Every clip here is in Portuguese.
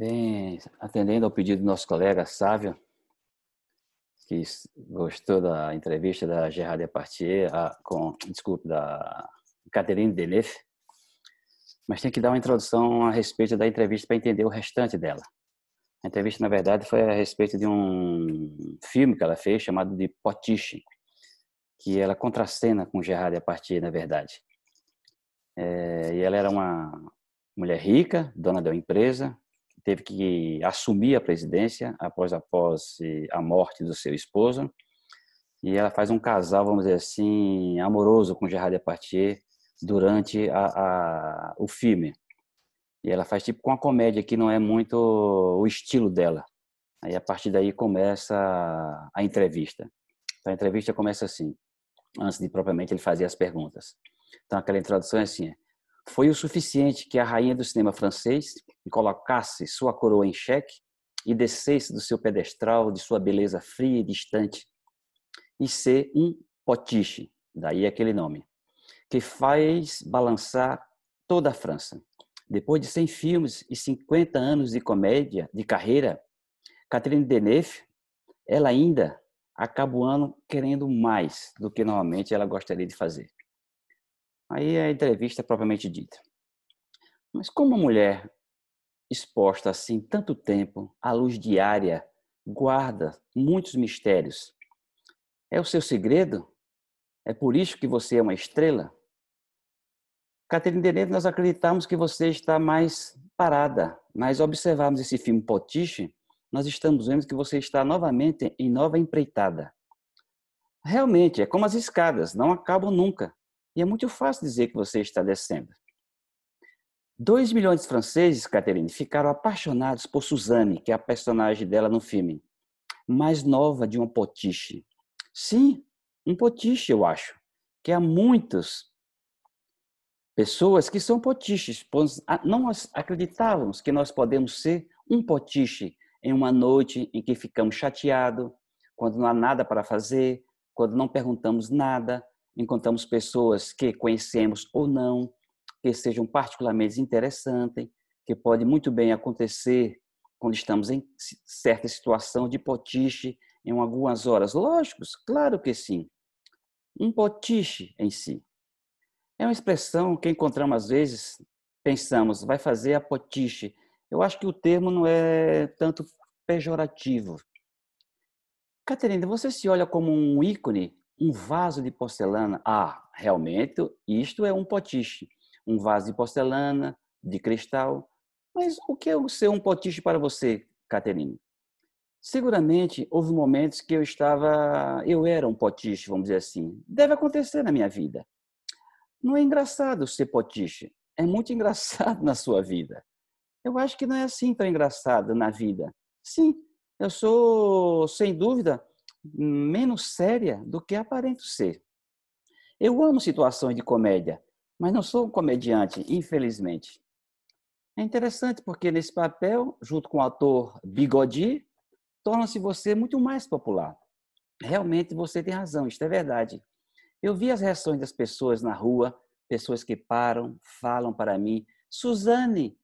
Bem, atendendo ao pedido do nosso colega Sávio, que gostou da entrevista da Gerard Departier, a, com, desculpe, da Catherine Deneuve, mas tem que dar uma introdução a respeito da entrevista para entender o restante dela. A entrevista, na verdade, foi a respeito de um filme que ela fez chamado de Potiche, que ela contracena com Gerard Departier, na verdade. É, e ela era uma mulher rica, dona de uma empresa, teve que assumir a presidência após a, posse, eh, a morte do seu esposo. E ela faz um casal, vamos dizer assim, amoroso com Gerard Depardieu durante a, a, o filme. E ela faz tipo com a comédia, que não é muito o estilo dela. Aí a partir daí começa a entrevista. Então, a entrevista começa assim, antes de propriamente ele fazer as perguntas. Então aquela introdução é assim: é: foi o suficiente que a rainha do cinema francês colocasse sua coroa em xeque e descesse do seu pedestral de sua beleza fria e distante e ser um potiche, daí aquele nome, que faz balançar toda a França. Depois de 100 filmes e 50 anos de comédia, de carreira, Catherine Deneuve, ela ainda acaba o ano querendo mais do que normalmente ela gostaria de fazer. Aí é a entrevista propriamente dita. Mas como uma mulher exposta assim tanto tempo à luz diária guarda muitos mistérios? É o seu segredo? É por isso que você é uma estrela? Catherine Deneuve, nós acreditamos que você está mais parada, mas observamos esse filme Potiche, nós estamos vendo que você está novamente em nova empreitada. Realmente, é como as escadas, não acabam nunca. E é muito fácil dizer que você está descendo. Dois milhões de franceses, Catherine, ficaram apaixonados por Suzanne, que é a personagem dela no filme, mais nova de uma potiche. Sim, um potiche, eu acho, que há muitas pessoas que são potiches, pois não acreditávamos que nós podemos ser um potiche em uma noite em que ficamos chateados, quando não há nada para fazer, quando não perguntamos nada, encontramos pessoas que conhecemos ou não, que sejam particularmente interessantes, que pode muito bem acontecer quando estamos em certa situação de potiche em algumas horas. Lógicos, claro que sim. Um potiche em si. É uma expressão que encontramos às vezes, pensamos, vai fazer a potiche. Eu acho que o termo não é tanto pejorativo. Caterina, você se olha como um ícone um vaso de porcelana, ah, realmente, isto é um potiche. Um vaso de porcelana, de cristal. Mas o que é ser um potiche para você, Caterine? Seguramente houve momentos que eu estava, eu era um potiche, vamos dizer assim. Deve acontecer na minha vida. Não é engraçado ser potiche. É muito engraçado na sua vida. Eu acho que não é assim tão engraçado na vida. Sim, eu sou, sem dúvida, menos séria do que aparento ser. Eu amo situações de comédia, mas não sou um comediante, infelizmente. É interessante porque nesse papel, junto com o ator Bigodi, torna-se você muito mais popular. Realmente você tem razão, isto é verdade. Eu vi as reações das pessoas na rua, pessoas que param, falam para mim: Suzane,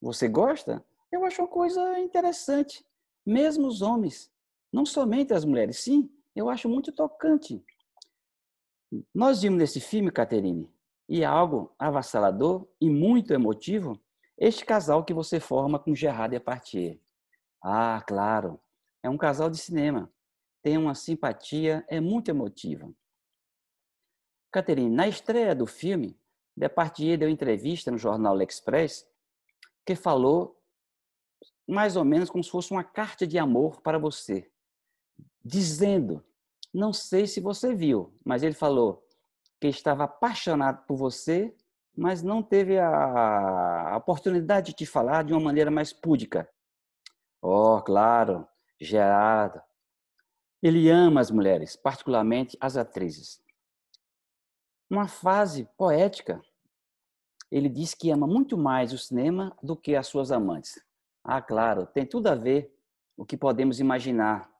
você gosta? Eu acho uma coisa interessante. Mesmo os homens, não somente as mulheres, sim, eu acho muito tocante. Nós vimos nesse filme, Caterine, e é algo avassalador e muito emotivo, este casal que você forma com Gerard Departier. Ah, claro, é um casal de cinema. Tem uma simpatia, é muito emotiva. Caterine, na estreia do filme, Departier deu entrevista no jornal L'Express que falou mais ou menos como se fosse uma carta de amor para você dizendo: Não sei se você viu, mas ele falou que estava apaixonado por você, mas não teve a oportunidade de te falar de uma maneira mais púdica. Oh, claro, Gerardo. Ele ama as mulheres, particularmente as atrizes. Uma fase poética, ele diz que ama muito mais o cinema do que as suas amantes. Ah, claro, tem tudo a ver o que podemos imaginar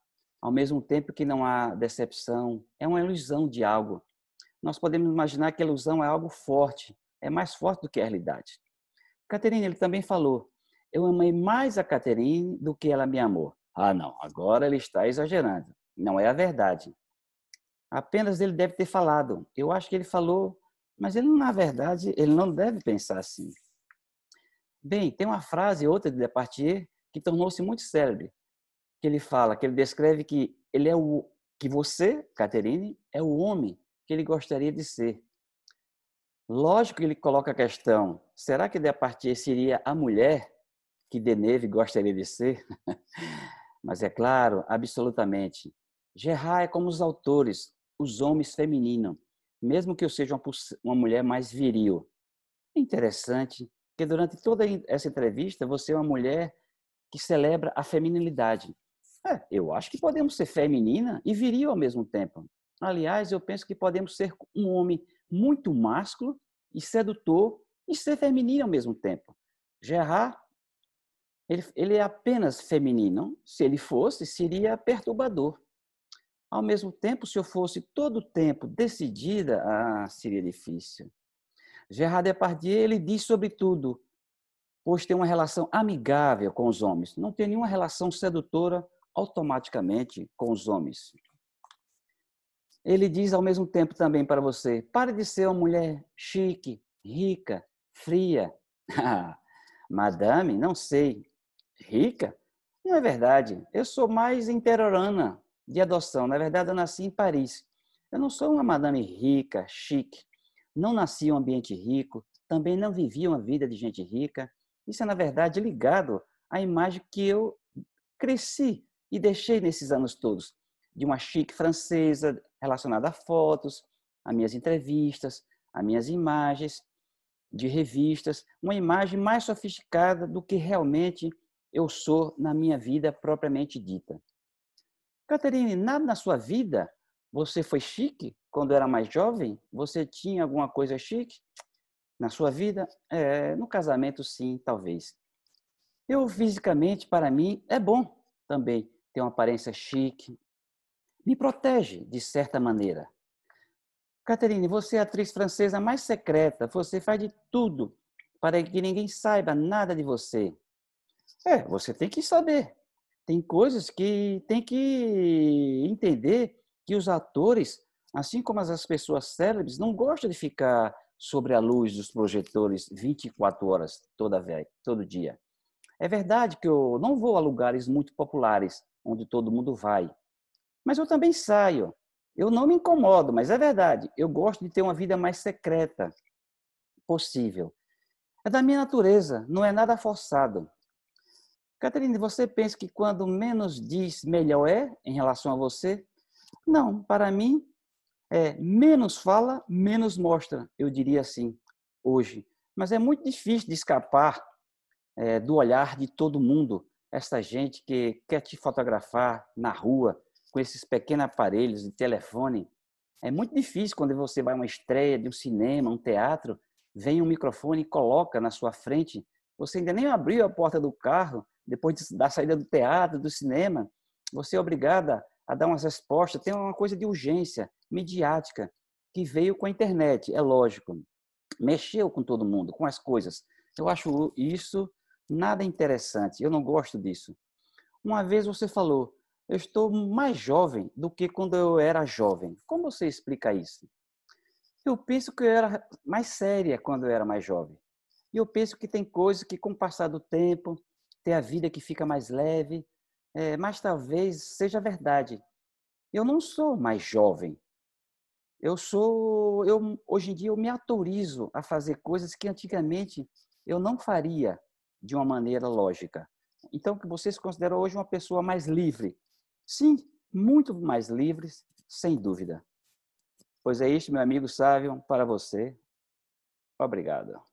ao mesmo tempo que não há decepção, é uma ilusão de algo. Nós podemos imaginar que a ilusão é algo forte, é mais forte do que a realidade. Caterine, ele também falou: eu amei mais a Caterine do que ela me amou. Ah, não, agora ele está exagerando. Não é a verdade. Apenas ele deve ter falado. Eu acho que ele falou, mas ele, na verdade, ele não deve pensar assim. Bem, tem uma frase outra de Departier que tornou-se muito célebre que ele fala, que ele descreve que ele é o que você, Caterine, é o homem que ele gostaria de ser. Lógico que ele coloca a questão: será que Depardieu seria a mulher que Deneve gostaria de ser? Mas é claro, absolutamente. Gerard é como os autores, os homens femininos, mesmo que eu seja uma, uma mulher mais viril. É interessante que durante toda essa entrevista você é uma mulher que celebra a feminilidade. É, eu acho que podemos ser feminina e viril ao mesmo tempo. Aliás, eu penso que podemos ser um homem muito másculo e sedutor e ser feminino ao mesmo tempo. Gerard, ele, ele é apenas feminino. Se ele fosse, seria perturbador. Ao mesmo tempo, se eu fosse todo o tempo decidida, ah, seria difícil. Gerard Depardieu, ele diz sobre tudo, pois tem uma relação amigável com os homens, não tem nenhuma relação sedutora automaticamente com os homens. Ele diz ao mesmo tempo também para você: pare de ser uma mulher chique, rica, fria. Madame, não sei. Rica? Não é verdade. Eu sou mais interiorana de adoção. Na verdade, eu nasci em Paris. Eu não sou uma madame rica, chique. Não nasci em um ambiente rico. Também não vivi uma vida de gente rica. Isso é, na verdade, ligado à imagem que eu cresci e deixei nesses anos todos de uma chique francesa relacionada a fotos, a minhas entrevistas, a minhas imagens de revistas, uma imagem mais sofisticada do que realmente eu sou na minha vida propriamente dita. Catarine, nada na sua vida você foi chique quando era mais jovem? Você tinha alguma coisa chique na sua vida? É, no casamento, sim, talvez. Eu, fisicamente, para mim, é bom também tem uma aparência chique, me protege de certa maneira. Catherine, você é a atriz francesa mais secreta, você faz de tudo para que ninguém saiba nada de você. É, você tem que saber. Tem coisas que tem que entender que os atores, assim como as pessoas célebres, não gostam de ficar sobre a luz dos projetores 24 horas toda vez, todo dia. É verdade que eu não vou a lugares muito populares, onde todo mundo vai. Mas eu também saio. Eu não me incomodo, mas é verdade. Eu gosto de ter uma vida mais secreta possível. É da minha natureza, não é nada forçado. Catarina, você pensa que quando menos diz, melhor é em relação a você? Não, para mim, é menos fala, menos mostra, eu diria assim, hoje. Mas é muito difícil de escapar é, do olhar de todo mundo esta gente que quer te fotografar na rua com esses pequenos aparelhos de telefone. É muito difícil quando você vai a uma estreia de um cinema, um teatro, vem um microfone e coloca na sua frente. Você ainda nem abriu a porta do carro, depois da saída do teatro, do cinema, você é obrigada a dar umas respostas. Tem uma coisa de urgência midiática que veio com a internet, é lógico. Mexeu com todo mundo, com as coisas. Eu acho isso Nada interessante. Eu não gosto disso. Uma vez você falou, eu estou mais jovem do que quando eu era jovem. Como você explica isso? Eu penso que eu era mais séria quando eu era mais jovem. E eu penso que tem coisas que, com o passar do tempo, tem a vida que fica mais leve. É, mas talvez seja verdade. Eu não sou mais jovem. Eu sou, eu hoje em dia eu me autorizo a fazer coisas que antigamente eu não faria de uma maneira lógica. Então, que você se considera hoje uma pessoa mais livre. Sim, muito mais livres, sem dúvida. Pois é isso, meu amigo Sávio, para você. Obrigado.